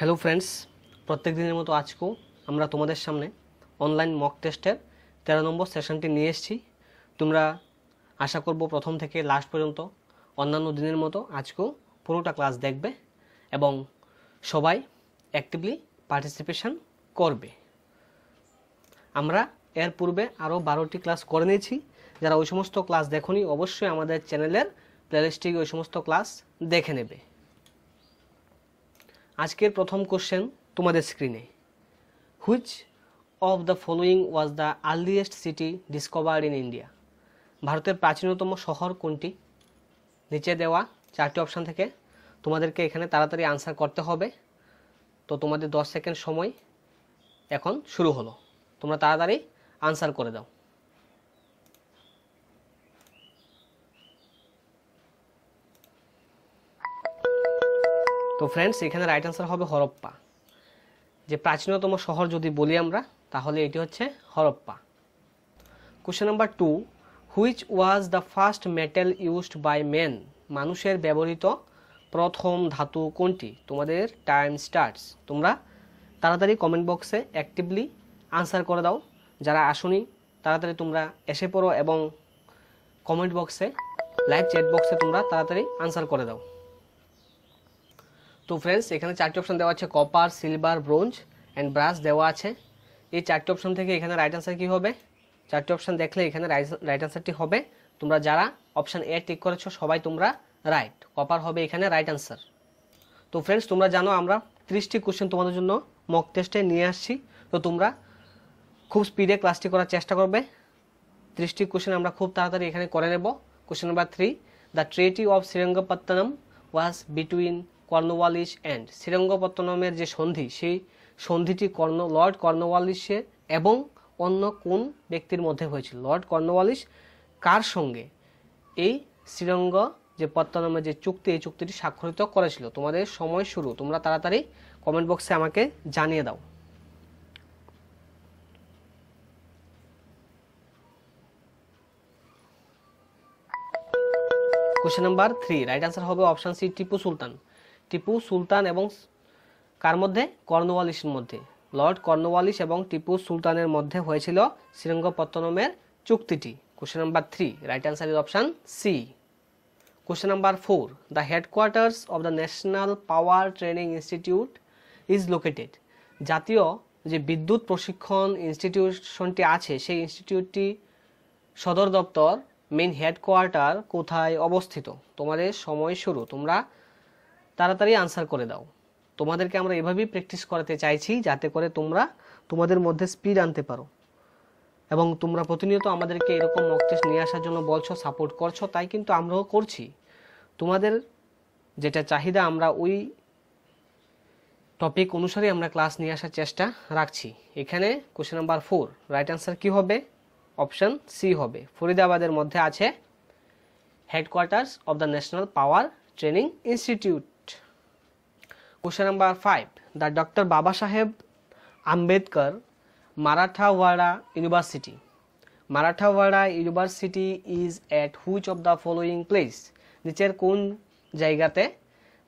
Hello friends প্রত্যেক দিনের মতো আজকেও আমরা তোমাদের সামনে অনলাইন মক টেস্টের তেরো নম্বর সেশনটি নিয়ে এসেছি তোমরা আশা করব প্রথম থেকে লাস্ট পর্যন্ত অন্যান্য দিনের মতো আজকেও পুরোটা ক্লাস দেখবে এবং সবাই অ্যাক্টিভলি পার্টিসিপেশন করবে আমরা এর পূর্বে আরও বারোটি ক্লাস করে নিয়েছি যারা ওই সমস্ত ক্লাস দেখনি অবশ্যই আমাদের চ্যানেলের প্লেলিস্টিক ওই সমস্ত ক্লাস দেখে নেবে আজকের প্রথম কোশ্চেন তোমাদের স্ক্রিনে which of the following was the earliest city discovered in India ভারতের প্রাচীনতম শহর কোনটি নিচে দেওয়া চারটি অপশান থেকে তোমাদেরকে এখানে তাড়াতাড়ি আনসার করতে হবে তো তোমাদের দশ সেকেন্ড সময় এখন শুরু হলো তোমরা তাড়াতাড়ি আনসার করে দাও তো ফ্রেন্ডস এখানে রাইট আনসার হবে হরপ্পা যে প্রাচীনতম শহর যদি বলি আমরা তাহলে এটি হচ্ছে Harappa question number two which was the first metal used by men মানুষের ব্যবহৃত প্রথম ধাতু কোনটি তোমাদের টাইম স্টার্টস তোমরা তাড়াতাড়ি কমেন্ট বক্সে অ্যাক্টিভলি আনসার করে দাও যারা আসনি তাড়াতাড়ি তোমরা এসে পড়ো এবং কমেন্ট বক্সে লাইভ চ্যাট বক্সে তোমরা তাড়াতাড়ি আনসার করে দাও তো ফ্রেন্ডস এখানে চারটি অপশন দেওয়া আছে copper silver bronze and brass দেওয়া আছে এই চারটি অপশন থেকে এখানে রাইট আনসার কী হবে চারটি অপশন দেখলে এখানে রাইট আনসারটি হবে তোমরা যারা অপশান এ টিক করেছো সবাই তোমরা রাইট কপার হবে এখানে রাইট আনসার তো ফ্রেন্ডস তোমরা জানো আমরা ত্রিশটি কোশ্চেন তোমাদের জন্য মক টেস্টে নিয়ে আসছি তো তোমরা খুব স্পিডে ক্লাসটি করার চেষ্টা করবে ত্রিশটি কোশ্চেন আমরা খুব তাড়াতাড়ি এখানে করে নেব question number three the treaty of Srirangapatnam was between Cornwallis and শ্রীরঙ্গপত্তনমের যে সন্ধি সেই সন্ধিটি কর্ণ লর্ড কর্নওয়ালিসের এবং অন্য কোন ব্যক্তির মধ্যে হয়েছিল লর্ড কর্নওয়ালিস কার সঙ্গে এই শ্রীরঙ্গ যে পত্তনমের যে চুক্তি এই চুক্তিটি স্বাক্ষরিত করেছিল তোমাদের সময় শুরু তোমরা তাড়াতাড়ি কমেন্ট বক্সে আমাকে জানিয়ে দাও question number three right answer হবে অপশান সি টিপু সুলতান টিপু সুলতান এবং কার মধ্যে কর্নওয়ালিসের মধ্যে লর্ড কর্নওয়ালিস এবং টিপু সুলতানের মধ্যে হয়েছিল শ্রীরঙ্গপত্তনমের চুক্তিটি question number three right answer is option C question number four the headquarters of the national power training institute is located জাতীয় যে বিদ্যুৎ প্রশিক্ষণ ইনস্টিটিউশনটি আছে সেই ইনস্টিটিউটটি সদর দপ্তর মেন হেডকোয়ার্টার কোথায় অবস্থিত তোমাদের সময় শুরু তোমরা তাড়াতাড়ি আনসার করে দাও তোমাদেরকে আমরা এভাবেই প্র্যাকটিস করাতে চাইছি যাতে করে তোমরা তোমাদের মধ্যে স্পিড আনতে পারো এবং তোমরা প্রতিনিয়ত আমাদেরকে এরকম মক টেস্ট নিয়ে আসার জন্য বলছো সাপোর্ট করছো তাই কিন্তু আমরাও করছি তোমাদের যেটা চাহিদা আমরা ওই টপিক অনুসারে আমরা ক্লাস নিয়ে আসার চেষ্টা রাখছি এখানে question number four right answer কী হবে অপশান সি হবে ফরিদাবাদের মধ্যে আছে headquarters of the national power training institute Question number 5. The Dr. Baba Saheb Ambedkar, Marathawada University. Marathawada University is at which of the following place? নিচের কোন জায়গাতে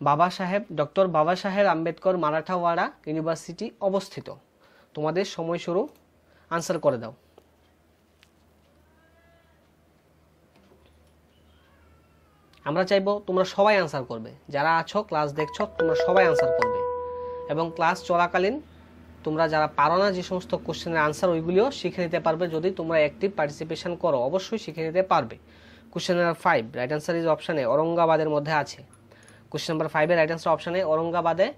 বাবা সাহেব ডক্টর বাবা সাহেব আম্বেদকর মারাঠাওয়াড়া ইউনিভার্সিটি অবস্থিত তোমাদের সময়স্বরূপ আনসার করে দাও আমরা চাইবো তোমরা সবাই আনসার করবে যারা আছো ক্লাস দেখছো তোমরা সবাই আনসার করবে এবং ক্লাস চলাকালীন তোমরা যারা পারো না যে সমস্ত কোশ্চেনের আনসার ওইগুলিও শিখে নিতে পারবে যদি তোমরা অ্যাক্টিভ পার্টিসিপেশন করো অবশ্যই শিখে নিতে পারবে question number five right answer is অপশানে অরঙ্গাবাদের মধ্যে আছে কোশ্চেন নাম্বার ফাইভে রাইট আনসার অপশানে অরঙ্গাবাদে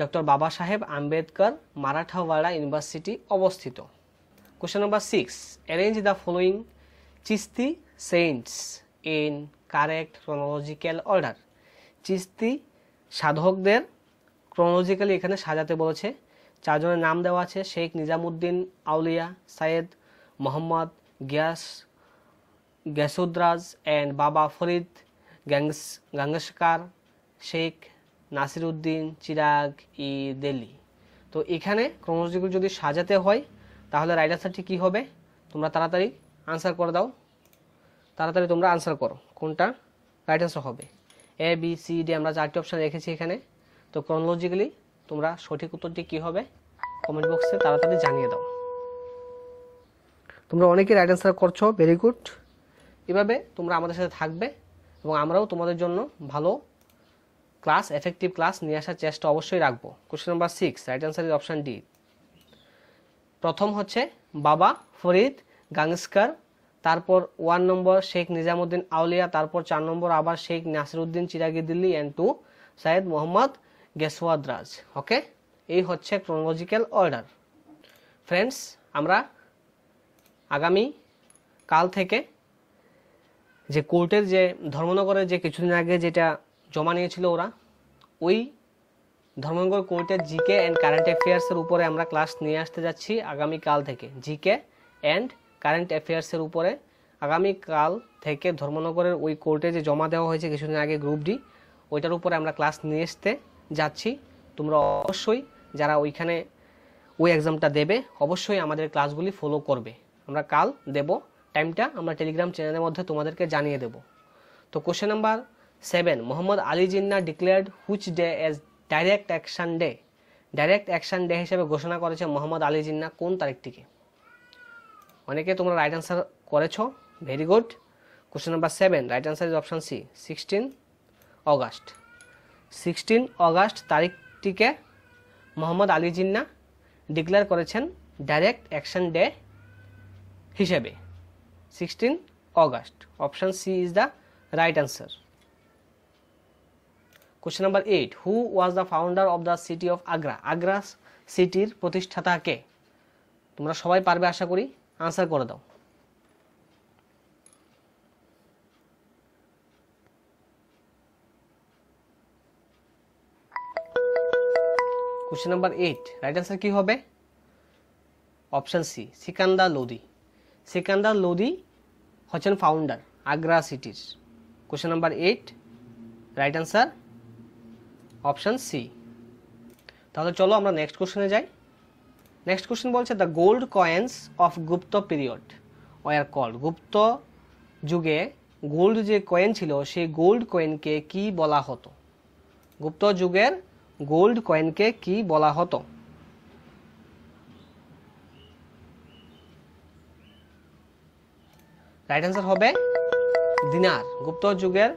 ডক্টর বাবা সাহেব আম্বেদকর মারাঠাওয়াড়া ইউনিভার্সিটি অবস্থিত question number six arrange the following Chishti saints in correct chronological order Chishti সাধকদের ক্রোনোলজিক্যালি এখানে সাজাতে বলেছে চারজনের নাম দেওয়া আছে শেখ নিজামুদ্দিন আউলিয়া সায়েদ মোহাম্মদ গিয়াস গ্যাসুদ্রাজ অ্যান্ড বাবা ফরিদ গ্যাংস গাঙ্গস্কার শেখ নাসিরুদ্দিন চিরাগ ই দিল্লি তো এখানে ক্রোনোলজিক্যাল যদি সাজাতে হয় তাহলে রাইট আনসারটি কী হবে তোমরা তাড়াতাড়ি আনসার করে দাও তাড়াতাড়ি তোমরা আনসার করো কোনটা রাইট আনসার হবে এ বি সি ডি আমরা চারটি অপশান রেখেছি এখানে তো ক্রনোলজিক্যালি তোমরা সঠিক উত্তরটি কী হবে কমেন্ট বক্সে তাড়াতাড়ি জানিয়ে দাও তোমরা অনেকে রাইট অ্যান্সার করছো ভেরি গুড এভাবে তোমরা আমাদের সাথে থাকবে এবং আমরাও তোমাদের জন্য ভালো ক্লাস এফেক্টিভ ক্লাস নিয়ে আসার চেষ্টা অবশ্যই রাখবো question number six right answer is option D প্রথম হচ্ছে বাবা ফরিদ গাংস্কার তারপর ওয়ান নম্বর শেখ নিজামুদ্দিন আউলিয়া তারপর চার নম্বর আবার Sheikh Nasiruddin Chiragi Delhi and two Syed Mohammad Gesudaraz okay এই হচ্ছে ক্রোনোলজিক্যাল অর্ডার ফ্রেন্ডস আমরা আগামী কাল থেকে যে কোর্টের যে ধর্মনগরের যে কিছুদিন আগে যেটা জমা নিয়েছিল ওরা ওই ধর্মনগর কোর্টের জিকে অ্যান্ড কারেন্ট অ্যাফেয়ার্সের উপরে আমরা ক্লাস নিয়ে আসতে যাচ্ছি আগামী কাল থেকে জিকে অ্যান্ড কারেন্ট অ্যাফেয়ার্সের উপরে আগামীকাল থেকে ধর্মনগরের ওই কোর্টে যে জমা দেওয়া হয়েছে কিছুদিন আগে গ্রুপ ডি ওইটার উপরে আমরা ক্লাস নিয়ে আসতে যাচ্ছি তোমরা অবশ্যই যারা ওইখানে ওই এক্সামটা দেবে অবশ্যই আমাদের ক্লাসগুলি ফলো করবে আমরা কাল দেব টাইমটা আমরা টেলিগ্রাম চ্যানেলের মধ্যে তোমাদেরকে জানিয়ে দেব তো question number seven Mohammad Ali Jinnah declared which day as direct action day direct action day হিসেবে ঘোষণা করেছে মোহাম্মদ আলী জিন্না কোন তারিখটিকে অনেকে তোমরা রাইট অ্যান্সার করেছ very good question number seven right answer is option C sixteen August sixteen August তারিখটিকে মোহাম্মদ আলী জিন্না ডিক্লেয়ার করেছেন ডাইরেক্ট অ্যাকশন ডে হিসেবে sixteen August option C is the right answer question number eight who was the founder of the city of Agra Agra সিটির প্রতিষ্ঠাতা কে তোমরা সবাই পারবে আশা করি answer করে দাও question number eight right answer কি হবে অপশান সি সিকান্দার লোদি সিকান্দার লোদি হচ্ছেন ফাউন্ডার আগ্রা সিটির question number eight right answer option C তাহলে চলো আমরা নেক্সট কোশ্চেনে যাই নেক্সট কোশ্চেন বলছে the gold coins of Gupta period were called Gupta যুগে গোল্ড যে কয়েন ছিল সেই গোল্ড কয়েনকে কি বলা হতো গুপ্ত যুগের গোল্ড কয়েনকে কি বলা হতো রাইট অ্যান্সার হবে দিনার গুপ্ত যুগের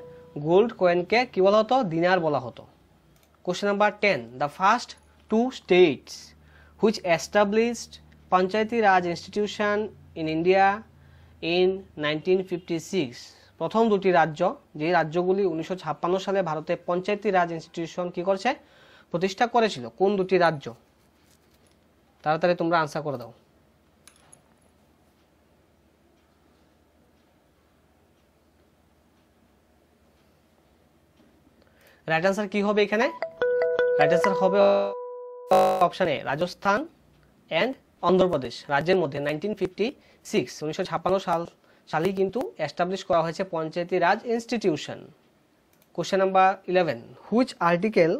গোল্ড কয়েনকে কি বলা হতো দিনার বলা হতো question number ten the first two states which established Panchayati Raj institution in India in 1956 প্রথম দুটি রাজ্য যে রাজ্যগুলি উনিশশো সালে ভারতে পঞ্চায়েতী রাজ ইনস্টিটিউশন কি করছে প্রতিষ্ঠা করেছিল কোন দুটি রাজ্য তাড়াতাড়ি তোমরা আনসার করে দাও রাইট আনসার কি হবে এখানে রাইট আনসার হবে option A Rajasthan and Andhra Pradesh রাজ্যের মধ্যে নাইনটিন ফিফটি সিক্স উনিশশো ছাপ্পান্ন সাল সালেই কিন্তু অ্যাস্টাবলিশ করা হয়েছে Panchayati Raj institution question number eleven which article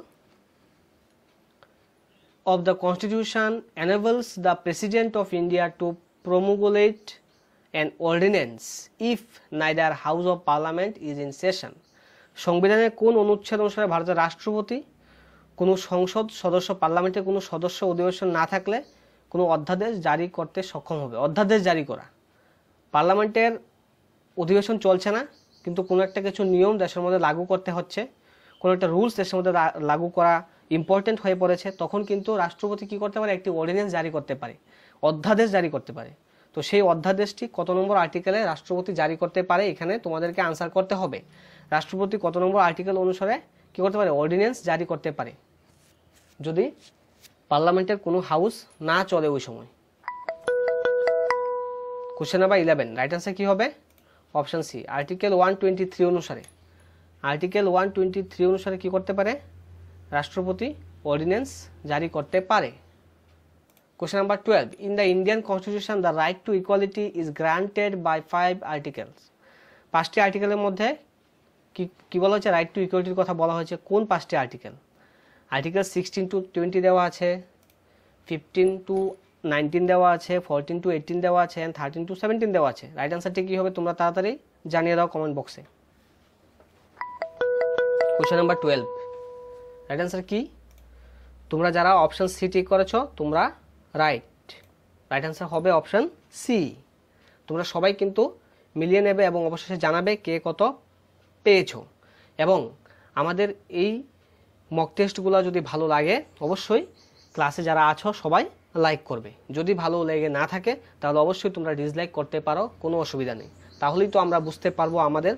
of the constitution enables the president of India to promulgate an ordinance if neither house of parliament is in session সংবিধানের কোন অনুচ্ছেদ অনুসারে ভারতের রাষ্ট্রপতি কোনো সংসদ সদস্য পার্লামেন্টে কোনো সদস্য অধিবেশন না থাকলে কোনো অধ্যাদেশ জারি করতে সক্ষম হবে অধ্যাদেশ জারি করা পার্লামেন্টের অধিবেশন চলছে না কিন্তু কোনো একটা কিছু নিয়ম দেশের মধ্যে লাগু করতে হচ্ছে কোনো একটা রুলস দেশের মধ্যে লাগু করা ইম্পর্টেন্ট হয়ে পড়েছে তখন কিন্তু রাষ্ট্রপতি কি করতে পারে একটি অর্ডিন্যান্স জারি করতে পারে অধ্যাদেশ জারি করতে পারে তো সেই অধ্যাদেশটি কত নম্বর আর্টিকেলে রাষ্ট্রপতি জারি করতে পারে এখানে তোমাদেরকে আনসার করতে হবে রাষ্ট্রপতি কত নম্বর আর্টিকেল অনুসারে কি করতে পারে অর্ডিন্যান্স জারি করতে পারে যদি পার্লামেন্টের কোনো হাউস না চলে ওই সময় question number eleven right answer কী হবে option C article one twenty three অনুসারে আর্টিকেল ওয়ান টোয়েন্টি থ্রি অনুসারে কী করতে পারে রাষ্ট্রপতি অর্ডিন্যান্স জারি করতে পারে question number twelve in the Indian constitution the right to equality is granted by five articles পাঁচটি আর্টিকেলের মধ্যে কি কী বলা হয়েছে রাইট টু ইকুয়ালিটির কথা বলা হয়েছে কোন পাঁচটি article article sixteen to twenty দেওয়া আছে ফিফটিন টু নাইনটিন দেওয়া আছে ফোরটিন টু এইটিন দেওয়া আছে অ্যান্ড থার্টিন টু সেভেন্টিন দেওয়া আছে রাইট অ্যান্সারটি কী হবে তোমরা তাড়াতাড়ি জানিয়ে দাও কমেন্ট বক্সে question number twelve right answer কী তোমরা যারা অপশান সি টিক করেছো তোমরা রাইট রাইট অ্যান্সার হবে অপশান সি তোমরা সবাই কিন্তু মিলিয়ে নেবে এবং অবশেষে জানাবে কে কত পেয়েছো এবং আমাদের এই মক টেস্টগুলো যদি ভালো লাগে অবশ্যই ক্লাসে যারা আছো সবাই লাইক করবে যদি ভালো লেগে না থাকে তাহলে অবশ্যই তোমরা ডিসলাইক করতে পারো কোনো অসুবিধা নেই তাহলেই তো আমরা বুঝতে পারবো আমাদের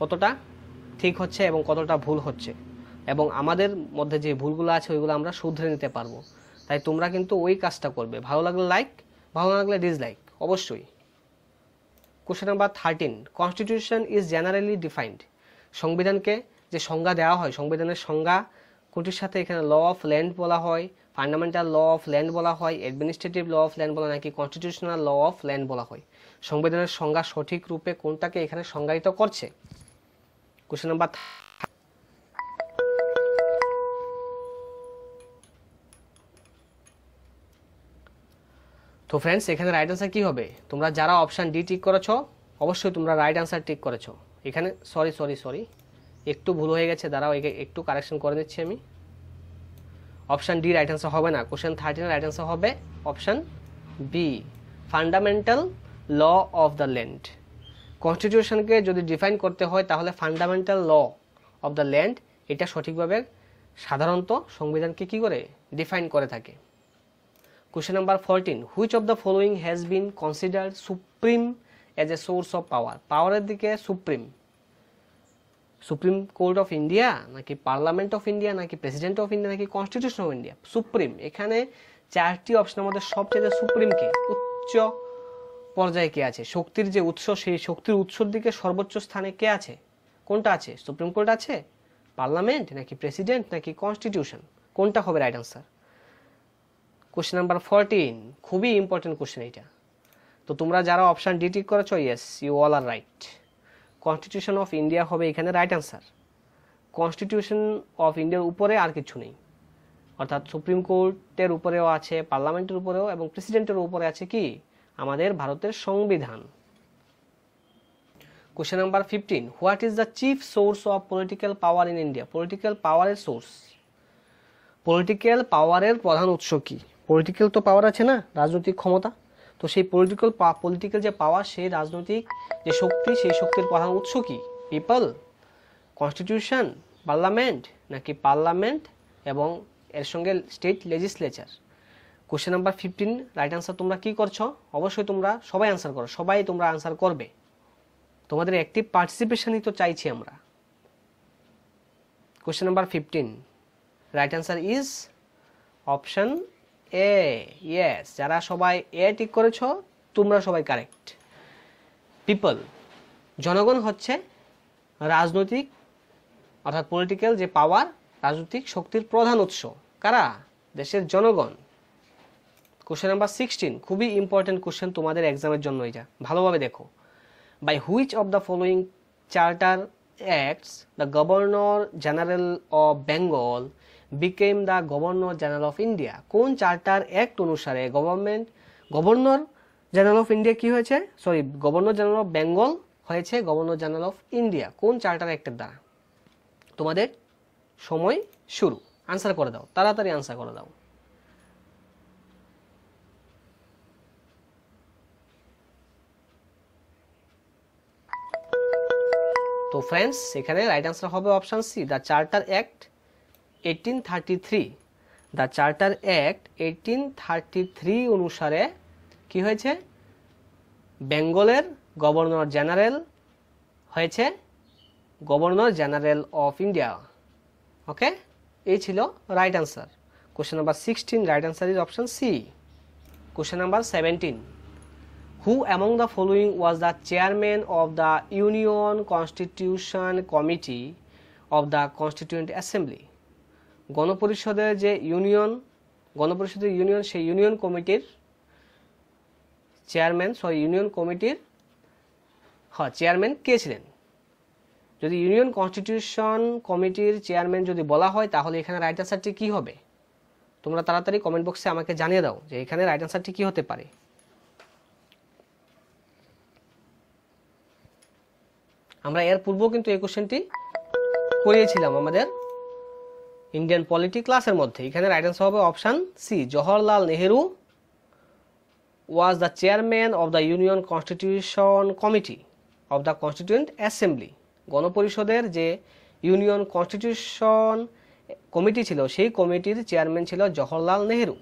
কতটা ঠিক হচ্ছে এবং কতটা ভুল হচ্ছে এবং আমাদের মধ্যে যে ভুলগুলো আছে ওইগুলো আমরা শুধরে নিতে পারবো তাই তোমরা কিন্তু ওই কাজটা করবে ভালো লাগলে লাইক ভালো লাগলে ডিসলাইক অবশ্যই question number thirteen constitution is generally defined সংবিধানকে যে সংজ্ঞা দেওয়া হয় সংবিধানের সংজ্ঞা কোটির সাথে এখানে ল অফ ল্যান্ড বলা হয় ফান্ডামেন্টাল ল অফ ল্যান্ড বলা হয় অ্যাডমিনিস্ট্রেটিভ ল অফ ল্যান্ড বলা নাকি কনস্টিটিউশনাল ল অফ ল্যান্ড বলা হয় সংবিধানের সংজ্ঞা সঠিক রূপে কোনটাকে এখানে সংজ্ঞায়িত করছে কোশ্চেন নাম্বার তো ফ্রেন্ডস এখানে রাইট অ্যান্সার কী হবে তোমরা যারা অপশান ডি টিক করেছ অবশ্যই তোমরা রাইট অ্যান্সার টিক করেছো এখানে সরি সরি সরি একটু ভুল হয়ে গেছে দাঁড়াও একটু কারেকশন করে দিচ্ছি আমি অপশান ডি রাইট আনসার হবে না কোশ্চেন থার্টিনের রাইট আনসার হবে option B fundamental law of the land কনস্টিটিউশনকে যদি ডিফাইন করতে হয় তাহলে fundamental law of the land এটা সঠিকভাবে সাধারণত সংবিধানকে কি করে ডিফাইন করে থাকে Question number 14. Which of the following has been considered supreme as a source of power? Power এর দিকে supreme. Supreme court of India নাকি পার্লামেন্ট অফ ইন্ডিয়া নাকি প্রেসিডেন্ট অফ ইন্ডিয়া নাকি কনস্টিটিউশন অফ ইন্ডিয়া সুপ্রিম এখানে চারটি অপশনের মধ্যে সবচেয়ে সুপ্রিমকে উচ্চ পর্যায়ে কে আছে শক্তির যে উৎস সেই শক্তির উৎসর দিকে সর্বোচ্চ স্থানে কে আছে কোনটা আছে সুপ্রিম কোর্ট আছে পার্লামেন্ট নাকি প্রেসিডেন্ট নাকি কনস্টিটিউশন কোনটা হবে right answer question number fourteen খুবই ইম্পর্টেন্ট কোশ্চেন এইটা তো তোমরা যারা অপশান ডি টিক করেছ yes you all are right constitution of India হবে এখানে রাইট অ্যান্সার কনস্টিটিউশন অফ ইন্ডিয়ার উপরে আর কিছু নেই অর্থাৎ সুপ্রিম কোর্টের উপরেও আছে পার্লামেন্টের উপরেও এবং প্রেসিডেন্টের উপরে আছে কি আমাদের ভারতের সংবিধান question number fifteen what is the chief source of political power in India political পাওয়ারের সোর্স পলিটিক্যাল পাওয়ারের প্রধান উৎস কী পলিটিক্যাল তো পাওয়ার আছে না রাজনৈতিক ক্ষমতা তো সেই পলিটিক্যাল পলিটিক্যাল যে পাওয়ার সেই রাজনৈতিক যে শক্তি সেই শক্তির প্রধান উৎস কি পিপল কনস্টিটিউশন পার্লামেন্ট নাকি পার্লামেন্ট এবং এর সঙ্গে state legislature question number fifteen right answer তোমরা কি করছো অবশ্যই তোমরা সবাই আনসার করো সবাই তোমরা আনসার করবে তোমাদের অ্যাক্টিভ পার্টিসিপেশনই তো চাইছি আমরা question number fifteen right answer is option A yes যারা সবাই এ ঠিক করেছ তোমরা সবাই কারেক্ট পিপল জনগণ হচ্ছে রাজনৈতিক অর্থাৎ পলিটিক্যাল যে পাওয়ার রাজনৈতিক শক্তির প্রধান উৎস কারা দেশের জনগণ কোশ্চেন নাম্বার সিক্সটিন খুবই ইম্পর্টেন্ট কোশ্চেন তোমাদের এক্সামের জন্য এটা ভালোভাবে দেখো by which of the following charter acts the governor general of Bengal became the governor general of India কোন চার্টার অ্যাক্ট অনুসারে government governor general of India কি হয়েছে sorry governor general of Bengal হয়েছে গভর্নর জেনারেল অফ ইন্ডিয়া কোন charter অ্যাক্টের দ্বারা তোমাদের সময় শুরু আনসার করে দাও তাড়াতাড়ি আনসার করে দাও তো ফ্রেন্ডস এখানে রাইট আনসার হবে option C the charter act eighteen thirty three the charter act eighteen thirty three অনুসারে কি হয়েছে বেঙ্গলের গভর্নর জেনারেল হয়েছে governor general of India okay এই ছিল right answer question number sixteen right answer is option C question number seventeen who among the following was the chairman of the union constitution committee of the constituent assembly গণপরিষদের যে union গণপরিষদের union সেই union কমিটির chairman sorry union কমিটির হ্যাঁ chairman কে ছিলেন যদি union constitution কমিটির চেয়ারম্যান যদি বলা হয় তাহলে এখানে রাইট আনসারটি কী হবে তোমরা তাড়াতাড়ি কমেন্ট বক্সে আমাকে জানিয়ে দাও যে এখানে রাইট আনসারটি কী হতে পারে আমরা এর পূর্বেও কিন্তু এই কোশ্চেনটি করিয়েছিলাম আমাদের ইন্ডিয়ান পলিটি ক্লাসের মধ্যে এখানে রাইট অ্যান্সার হবে option C Jawaharlal Nehru was the chairman of the union constitution committee of the constituent assembly গণপরিষদের যে ইউনিয়ন কনস্টিটিউশন কমিটি ছিল সেই কমিটির চেয়ারম্যান ছিল জওহরলাল নেহেরু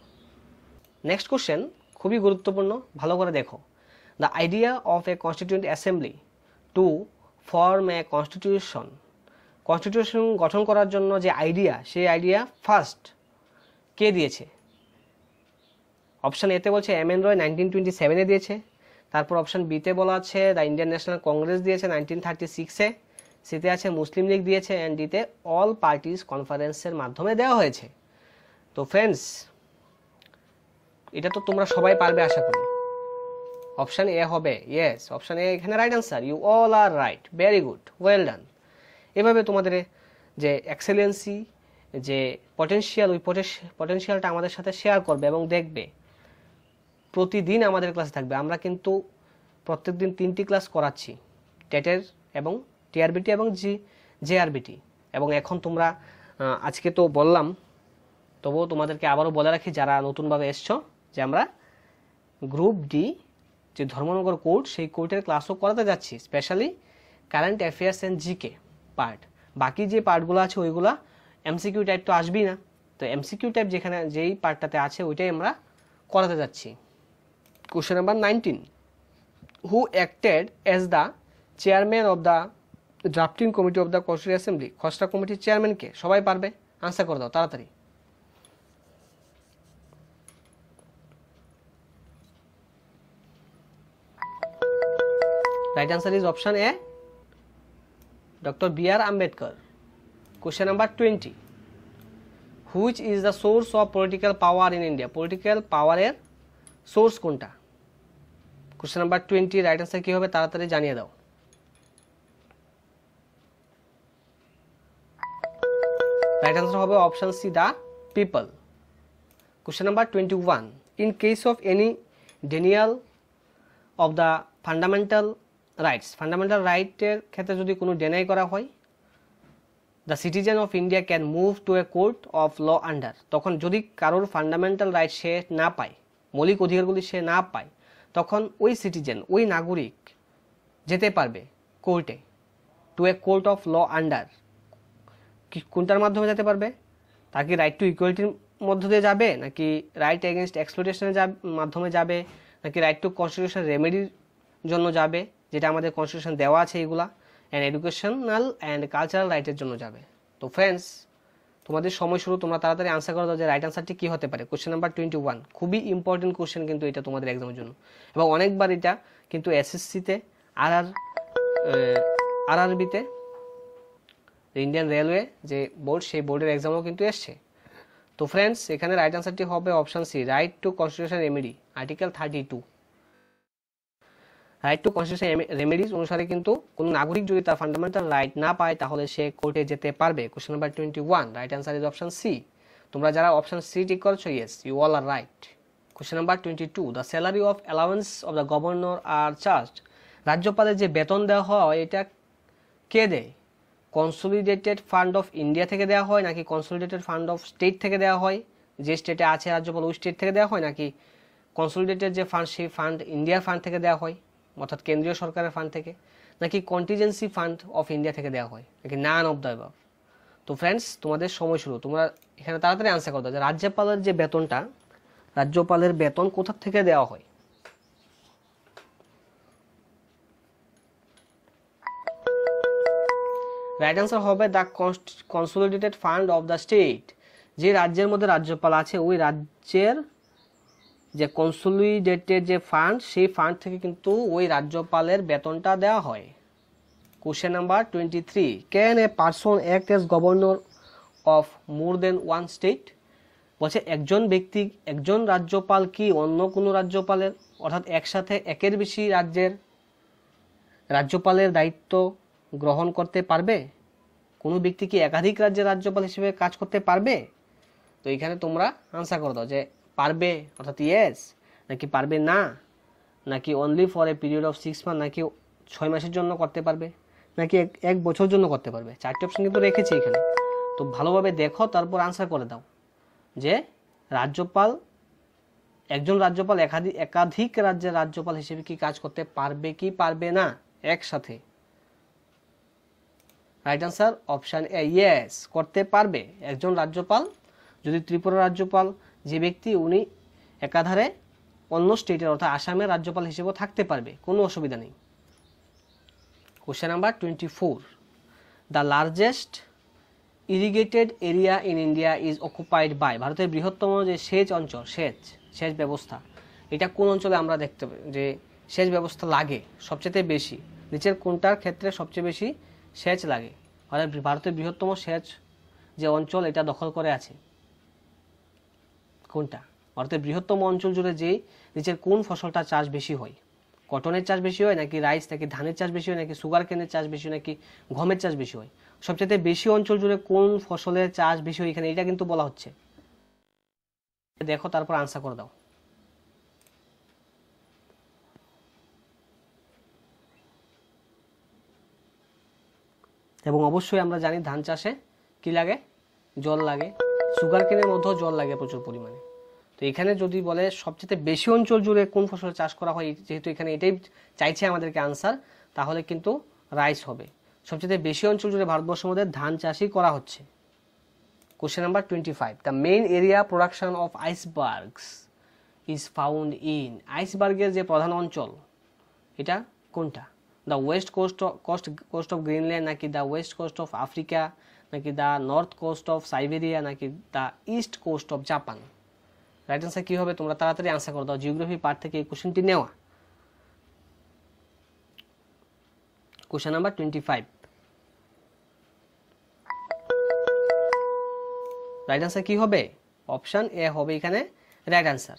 নেক্সট কোশ্চেন খুবই গুরুত্বপূর্ণ ভালো করে দেখো the idea of a constituent assembly to form a constitution constitution গঠন করার জন্য যে আইডিয়া সেই আইডিয়া ফার্স্ট কে দিয়েছে অপশান এতে বলছে M N Roy nineteen twenty সেভেনে দিয়েছে তারপর অপশান বিতে বলা আছে দ্য ইন্ডিয়ান ন্যাশনাল কংগ্রেস দিয়েছে নাইনটিন থার্টি সিক্সে সেতে আছে মুসলিম লীগ দিয়েছে অ্যান্ড ডিতে অল পার্টিস কনফারেন্সের মাধ্যমে দেওয়া হয়েছে তো ফ্রেন্ডস এটা তো তোমরা সবাই পারবে আশা করি অপশান এ হবে ইয়েস অপশান এ এখানে right answer you all are right very good well done এভাবে তোমাদের যে এক্সেলেন্সি যে পটেন্সিয়াল ওই পটেন্সিয়ালটা আমাদের সাথে শেয়ার করবে এবং দেখবে প্রতিদিন আমাদের ক্লাস থাকবে আমরা কিন্তু প্রত্যেক দিন তিনটি ক্লাস করাচ্ছি টেটের এবং টিআরবিটি এবং জি জেআরবিটি এবং এখন তোমরা আজকে তো বললাম তবুও তোমাদেরকে আবারও বলে রাখি যারা নতুনভাবে এসছো যে আমরা গ্রুপ ডি যে ধর্মনগর কোর্ট সেই কোর্টের ক্লাসও করাতে যাচ্ছি specially current affairs and GK part বাকি যে পার্টগুলো আছে ওইগুলা এমসিকিউ টাইপ তো আসবেই না তো এমসিকিউ টাইপ যেখানে যেই পার্টটাতে আছে ওইটাই আমরা করাতে যাচ্ছি question number nineteen who acted as the chairman of the drafting committee of the constituent assembly খসড়া কমিটির চেয়ারম্যানকে সবাই পারবে আনসার করে দাও তাড়াতাড়ি right answer is option A Dr. B.R. Ambedkar. Question number 20. Which is the source of political power in India? Political power এর source কোনটা? Question number twenty right answer কী হবে তাড়াতাড়ি জানিয়ে দাও রাইট অ্যান্সার হবে option C the people question number twenty one in case of any denial of the fundamental rights fundamental রাইটের ক্ষেত্রে যদি কোনো ডেনাই করা হয় the citizen of India can move to a court of law under তখন যদি কারোর fundamental right সে না পায় মৌলিক অধিকারগুলি সে না পায় তখন ওই সিটিজেন ওই নাগরিক যেতে পারবে কোর্টে to a court of law under কোনটার মাধ্যমে যেতে পারবে তার কি রাইট টু ইকুয়ালিটির মধ্য দিয়ে যাবে নাকি রাইট এগেনস্ট এক্সপ্লোটেশনের মাধ্যমে যাবে নাকি রাইট টু কনস্টিটিউশন রেমেডির জন্য যাবে যেটা আমাদের কনস্টিটিউশন দেওয়া আছে এইগুলা অ্যান্ড এডুকেশনাল অ্যান্ড কালচারাল রাইটের জন্য যাবে তো ফ্রেন্ডস তোমাদের সময় শুরু তোমরা তাড়াতাড়ি আনসার করে দাও যে রাইট আনসারটি কী হতে পারে কোশ্চেন নাম্বার টোয়েন্টি ওয়ান খুবই ইম্পর্টেন্ট কোশ্চেন কিন্তু এটা তোমাদের এক্সামের জন্য এবং অনেকবার এটা কিন্তু এসএসসিতে আর আর আর আরবিতে ইন্ডিয়ান রেলওয়ে যে বোর্ড সেই বোর্ডের এক্সামও কিন্তু এসছে তো ফ্রেন্ডস এখানে রাইট আনসারটি হবে option C right to constitution remedy article thirty two right to constitution remedies অনুসারে কিন্তু কোনো নাগরিক যদি তার ফান্ডামেন্টাল রাইট না পায় তাহলে সে কোর্টে যেতে পারবে question number twenty one right answer is option C তোমরা যারা অপশন সি টিক করছো yes you all are right question number twenty two the salary of allowance of the governor are charge রাজ্যপালের যে বেতন দেওয়া হয় এটা কে দেয় কনসোলিডেটেড ফান্ড অফ ইন্ডিয়া থেকে দেওয়া হয় নাকি কনসোলিডেটেড ফান্ড অফ স্টেট থেকে দেওয়া হয় যে স্টেটে আছে রাজ্যপাল ওই স্টেট থেকে দেওয়া হয় নাকি কনসোলিডেটেড যে ফান্ড সেই ফান্ড ইন্ডিয়ার ফান্ড থেকে দেওয়া হয় অর্থাৎ কেন্দ্রীয় সরকারের ফান্ড থেকে নাকি কন্টিজেন্সি ফান্ড অফ ইন্ডিয়া থেকে দেওয়া হয় নাকি নান অব দ্য অ্যাবাভ তো ফ্রেন্ডস তোমাদের সময় শুরু তোমরা এখানে তাড়াতাড়ি আনসার করো যে রাজ্যপালের যে বেতনটা রাজ্যপালের বেতন কোথা থেকে দেওয়া হয় রাইট আনসার হবে the consolidated fund of the state যে রাজ্যের মধ্যে রাজ্যপাল আছে ওই রাজ্যের যে কনসোলিডেটেড যে ফান্ড সেই ফান্ড থেকে কিন্তু ওই রাজ্যপালের বেতনটা দেওয়া হয় question number twenty three can a person act as governor of more than one state বলছে একজন ব্যক্তি একজন রাজ্যপাল কি অন্য কোনো রাজ্যপালের অর্থাৎ একসাথে একের বেশি রাজ্যের রাজ্যপালের দায়িত্ব গ্রহণ করতে পারবে কোনো ব্যক্তি কি একাধিক রাজ্যের রাজ্যপাল হিসেবে কাজ করতে পারবে তো এখানে তোমরা আনসার করে দাও যে পারবে অর্থাৎ ইয়েস নাকি পারবে না নাকি only for a period of six month নাকি ছয় মাসের জন্য করতে পারবে নাকি এক বছর জন্য করতে পারবে চারটি অপশন কিন্তু রেখেছি এখানে তো ভালোভাবে দেখো তারপর আনসার করে দাও যে রাজ্যপাল একজন রাজ্যপাল একাধিক একাধিক রাজ্যের রাজ্যপাল হিসেবে কি কাজ করতে পারবে কি পারবে না একসাথে right answer option A yes করতে পারবে একজন রাজ্যপাল যদি ত্রিপুরা রাজ্যপাল যে ব্যক্তি উনি একাধারে অন্য স্টেটের অর্থাৎ আসামের রাজ্যপাল হিসেবে থাকতে পারবে কোনো অসুবিধা নেই question number twenty four the largest irrigated area in India is occupied by ভারতের বৃহত্তম যে সেচ অঞ্চল সেচ সেচ ব্যবস্থা এটা কোন অঞ্চলে আমরা দেখতে যে সেচ ব্যবস্থা লাগে সবচেয়ে বেশি নিচের কোনটার ক্ষেত্রে সবচেয়ে বেশি সেচ লাগে ভারতের বৃহত্তম সেচ যে অঞ্চল এটা দখল করে আছে কোনটা ভারতের বৃহত্তম অঞ্চল জুড়ে যে নিচের কোন ফসলটা চাষ বেশি হয় কটনের চাষ বেশি হয় নাকি রাইস নাকি ধানের চাষ বেশি হয় নাকি সুগার কেনের চাষ বেশি হয় নাকি গমের চাষ বেশি হয় সবচেয়ে বেশি অঞ্চল জুড়ে কোন ফসলের চাষ বেশি হয় এখানে এটা কিন্তু বলা হচ্ছে দেখো তারপর আনসার করে দাও এবং অবশ্যই আমরা জানি ধান চাষে কি লাগে জল লাগে সুগার কেনের মধ্যেও জল লাগে প্রচুর পরিমাণে এখানে যদি বলে সবচেয়ে বেশি অঞ্চল জুড়ে কোন ফসল চাষ করা হয় যেহেতু এখানে এটাই চাইছে আমাদেরকে আনসার তাহলে কিন্তু রাইস হবে সবচেয়ে বেশি অঞ্চল জুড়ে ভারতবর্ষের মধ্যে ধান চাষই করা হচ্ছে question number twenty five the main area production of icebergs is found in আইসবার্গের যে প্রধান অঞ্চল এটা কোনটা the west coast coast coast of Greenland নাকি the west coast of Africa নাকি the north coast of Siberia নাকি the east coast of Japan right answer কী হবে তোমরা তাড়াতাড়ি আনসার করে দাও জিওগ্রাফি পার্ট থেকে এই কোশ্চেনটি নেওয়া question number twenty five right answer কী হবে অপশান এ হবে এখানে রাইট অ্যান্সার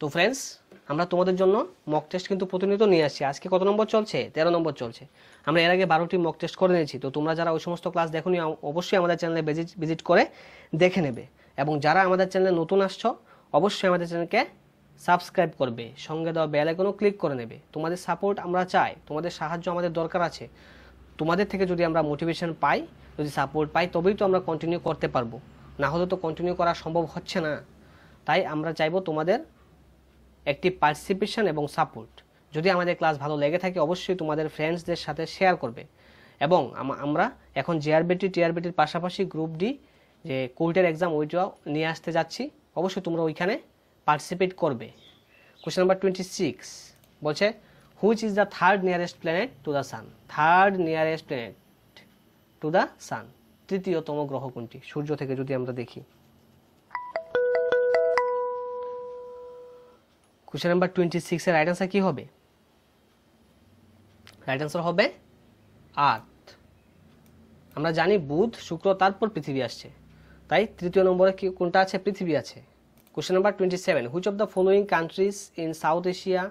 তো ফ্রেন্ডস আমরা তোমাদের জন্য মক টেস্ট কিন্তু প্রতিনিয়ত নিয়ে আসছি আজকে কত নম্বর চলছে তেরো নম্বর চলছে আমরা এর আগে বারোটি মক টেস্ট করে নিয়েছি তো তোমরা যারা ওই সমস্ত ক্লাস দেখো অবশ্যই আমাদের চ্যানেলে ভিজিট ভিজিট করে দেখে নেবে এবং যারা আমাদের চ্যানেলে নতুন আসছ অবশ্যই আমাদের চ্যানেলকে সাবস্ক্রাইব করবে সঙ্গে দেওয়া বেল আইকনও ক্লিক করে নেবে তোমাদের সাপোর্ট আমরা চাই তোমাদের সাহায্য আমাদের দরকার আছে তোমাদের থেকে যদি আমরা মোটিভেশন পাই যদি সাপোর্ট পাই তবেই তো আমরা কন্টিনিউ করতে পারবো না হলে তো কন্টিনিউ করা সম্ভব হচ্ছে না তাই আমরা চাইবো তোমাদের একটি পার্টিসিপেশন এবং সাপোর্ট যদি আমাদের ক্লাস ভালো লেগে থাকে অবশ্যই তোমাদের ফ্রেন্ডসদের সাথে শেয়ার করবে এবং আমরা এখন জেআরবিটি টিআরবিটির পাশাপাশি গ্রুপ ডি যে কোর্টের এক্সাম ওইটা নিয়ে আসতে যাচ্ছি অবশ্যই তোমরা ওইখানে পার্টিসিপেট করবে কোয়েশ্চেন নাম্বার টোয়েন্টি সিক্স বলছে which is the third nearest planet to the sun third nearest planet to the sun তৃতীয়তম গ্রহ কোনটি সূর্য থেকে যদি আমরা দেখি কোয়েশ্চেন নাম্বার টোয়েন্টি সিক্সের রাইট অ্যান্সার কী হবে রাইট অ্যান্সার হবে আর্থ আমরা জানি বুধ শুক্র তারপর পৃথিবী আসছে তাই তৃতীয় নম্বরে কি কোনটা আছে পৃথিবী আছে question number twenty seven which of the following countries in south Asia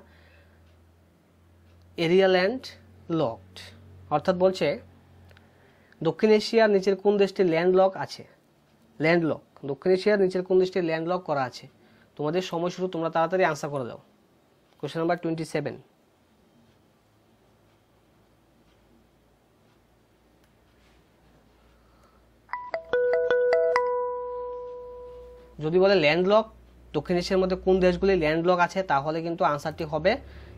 aerial land locked অর্থাৎ বলছে দক্ষিণ এশিয়ার নিচের কোন দেশটি ল্যান্ডলক আছে ল্যান্ডলক দক্ষিণ এশিয়ার নিচের কোন দেশটি ল্যান্ডলক করা আছে তোমাদের সময় শুরু তোমরা তাড়াতাড়ি আনসার করে দাও কোশ্চেন নাম্বার টোয়েন্টি সেভেন যদি বলে ল্যান্ডলক দক্ষিণ এশিয়ার মধ্যে কোন দেশগুলি ল্যান্ডলক আছে তাহলে কিন্তু আনসারটি হবে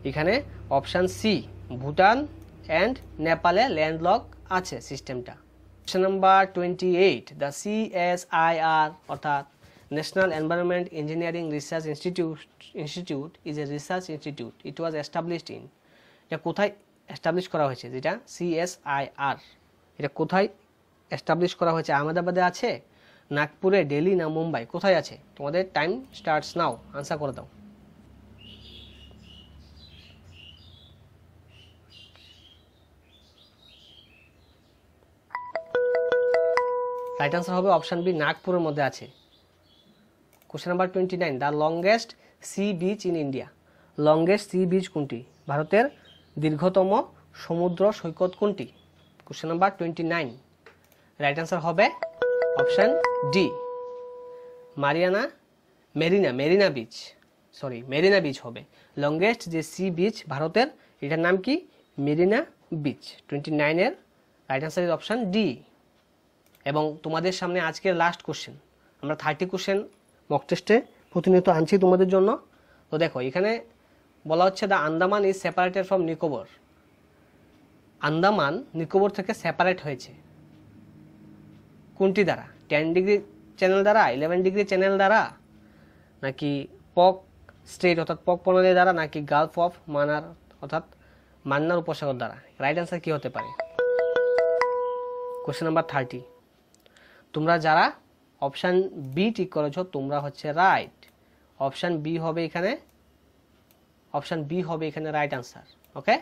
এখানে অপশান সি ভুটান অ্যান্ড নেপালে ল্যান্ডলক আছে সিস্টেমটা option number twenty eight the CSIR অর্থাৎ national environment engineering research institute institute is a research institute it was established in এটা কোথায় এস্টাবলিশ করা হয়েছে যেটা সিএসআইআর এটা কোথায় এস্টাবলিশ করা হয়েছে আহমেদাবাদে আছে নাগপুরে ডেলি না মুম্বাই কোথায় আছে তোমাদের টাইম স্টার্টস নাও আনসার করে দাও রাইট আনসার হবে অপশান বি নাগপুরের মধ্যে আছে question number twenty nine the longest sea beach in India longest sea beach কোনটি ভারতের দীর্ঘতম সমুদ্র সৈকত কোনটি question number twenty nine right answer হবে option D Mariana Marina Marina beach sorry Marina beach হবে লংগেস্ট যে সি বিচ ভারতের এটার নাম কি মেরিনা বিচ টোয়েন্টি নাইনের right answer is option D এবং তোমাদের সামনে আজকের লাস্ট কোশ্চেন আমরা থার্টি কোশ্চেন মক টেস্টে প্রতিনিয়ত আনছি তোমাদের জন্য তো দেখো এখানে বলা হচ্ছে the Andaman is separated from Nicobar Andaman Nicobar থেকে সেপারেট হয়েছে কোনটি দ্বারা টেন ডিগ্রি চ্যানেল দ্বারা ইলেভেন ডিগ্রি চ্যানেল দ্বারা নাকি পক স্ট্রেট অর্থাৎ পক প্রণালী দ্বারা নাকি গালফ অফ মানার অর্থাৎ মান্নার উপসাগর দ্বারা রাইট অ্যান্সার কী হতে পারে কোশ্চেন নাম্বার থার্টি তোমরা যারা অপশান বি ঠিক করেছো তোমরা হচ্ছে রাইট অপশান বি হবে এখানে অপশান বি হবে এখানে right answer okay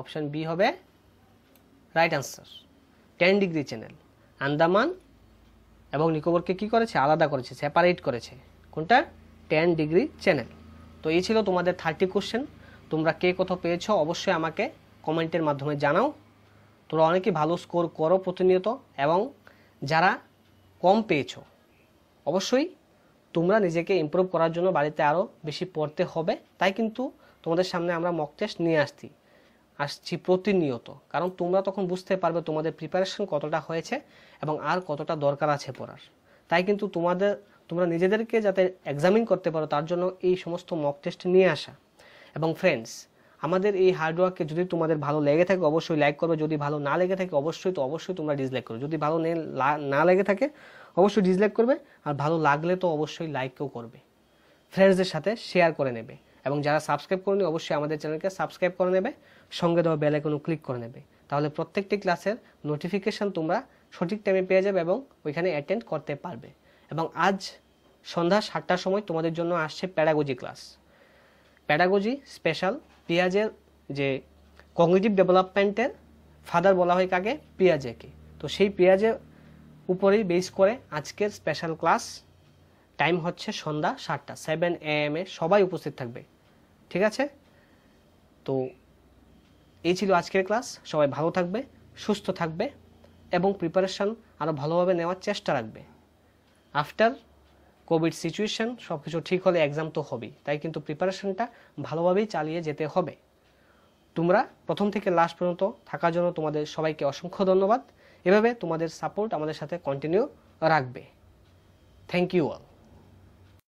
option B হবে right answer ten degree channel Andaman এবং নিকোবরকে কি করেছে আলাদা করেছে সেপারেট করেছে কোনটা টেন ডিগ্রি চ্যানেল তো এই ছিল তোমাদের থার্টি কোশ্চেন তোমরা কে কোথাও পেয়েছ অবশ্যই আমাকে কমেন্টের মাধ্যমে জানাও তোমরা অনেকে ভালো স্কোর করো প্রতিনিয়ত এবং যারা কম পেয়েছ অবশ্যই তোমরা নিজেকে ইম্প্রুভ করার জন্য বাড়িতে আরও বেশি পড়তে হবে তাই কিন্তু তোমাদের সামনে আমরা মক টেস্ট নিয়ে আসছি আসছি প্রতিনিয়ত কারণ তোমরা তখন বুঝতে পারবে তোমাদের প্রিপারেশন কতটা হয়েছে এবং আর কতটা দরকার আছে পড়ার তাই কিন্তু তোমাদের তোমরা নিজেদেরকে যাতে এক্সামিন করতে পারো তার জন্য এই সমস্ত মক টেস্ট নিয়ে আসা এবং ফ্রেন্ডস আমাদের এই হার্ডওয়ার্ককে যদি তোমাদের ভালো লেগে থাকে অবশ্যই লাইক করবে যদি ভালো না লেগে থাকে অবশ্যই তো অবশ্যই তোমরা ডিসলাইক করবে যদি ভালো না লেগে থাকে অবশ্যই ডিসলাইক করবে আর ভালো লাগলে তো অবশ্যই লাইকও করবে ফ্রেন্ডসদের সাথে শেয়ার করে নেবে এবং যারা সাবস্ক্রাইব করেনি অবশ্যই আমাদের চ্যানেলকে সাবস্ক্রাইব করে নেবে সঙ্গে দেওয়া বেলাইকনও ক্লিক করে নেবে তাহলে প্রত্যেকটি ক্লাসের নোটিফিকেশান তোমরা সঠিক টাইমে পেয়ে যাবে এবং ওইখানে অ্যাটেন্ড করতে পারবে এবং আজ সন্ধ্যা সাতটার সময় তোমাদের জন্য আসছে প্যারাগোজি ক্লাস প্যারাগজি স্পেশাল পিয়াজের যে কগনিটিভ ডেভেলপমেন্টের ফাদার বলা হয় কাকে পিয়াজেকে তো সেই পিয়াজের উপরেই বেস করে আজকের স্পেশাল ক্লাস টাইম হচ্ছে সন্ধ্যা সাতটা সেভেন এ এম এ সবাই উপস্থিত থাকবে ঠিক আছে তো এই ছিল আজকের ক্লাস সবাই ভালো থাকবে সুস্থ থাকবে এবং প্রিপারেশান আরও ভালোভাবে নেওয়ার চেষ্টা রাখবে আফটার কোভিড সিচুয়েশান সব কিছু ঠিক হলে এক্সাম তো হবেই তাই কিন্তু প্রিপারেশানটা ভালোভাবেই চালিয়ে যেতে হবে তোমরা প্রথম থেকে লাস্ট পর্যন্ত থাকার জন্য তোমাদের সবাইকে অসংখ্য ধন্যবাদ এভাবে তোমাদের সাপোর্ট আমাদের সাথে কন্টিনিউ রাখবে থ্যাংক ইউ অল